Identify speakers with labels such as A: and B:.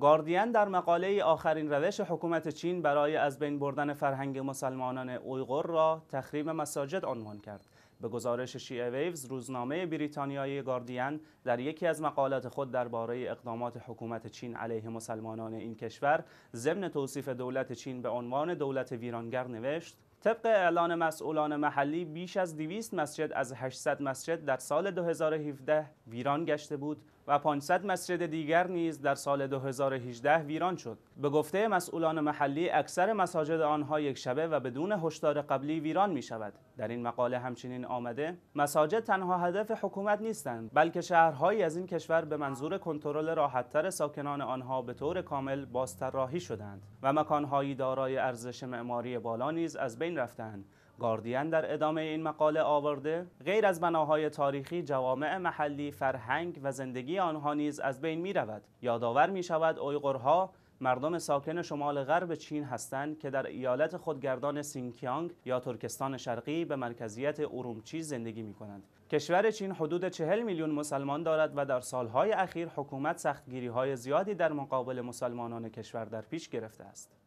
A: گاردین در مقاله آخرین روش حکومت چین برای از بین بردن فرهنگ مسلمانان اویغور را تخریب مساجد عنوان کرد. به گزارش شیعه ویوز روزنامه بریتانیایی گاردین در یکی از مقالات خود درباره اقدامات حکومت چین علیه مسلمانان این کشور ضمن توصیف دولت چین به عنوان دولت ویرانگر نوشت طبق اعلان مسئولان محلی بیش از 200 مسجد از 800 مسجد در سال 2017 ویران گشته بود و 500 مسجد دیگر نیز در سال 2018 ویران شد. به گفته مسئولان محلی اکثر مساجد آنها یک شبه و بدون هشدار قبلی ویران می شود. در این مقاله همچنین آمده مساجد تنها هدف حکومت نیستند بلکه شهرهایی از این کشور به منظور کنترل راحتتر ساکنان آنها به طور کامل بازطراحی شدند و مکانهایی دارای ارزش معماری بالا نیز از بین رفتند گاردین در ادامه این مقاله آورده غیر از بناهای تاریخی جوامع محلی فرهنگ و زندگی آنها نیز از بین می رود یادآور می شود اویغورها مردم ساکن شمال غرب چین هستند که در ایالت خودگردان سینکیانگ یا ترکستان شرقی به مرکزیت ارومچی زندگی می کنند. کشور چین حدود چهل میلیون مسلمان دارد و در سالهای اخیر حکومت سختگیری های زیادی در مقابل مسلمانان کشور در پیش گرفته است.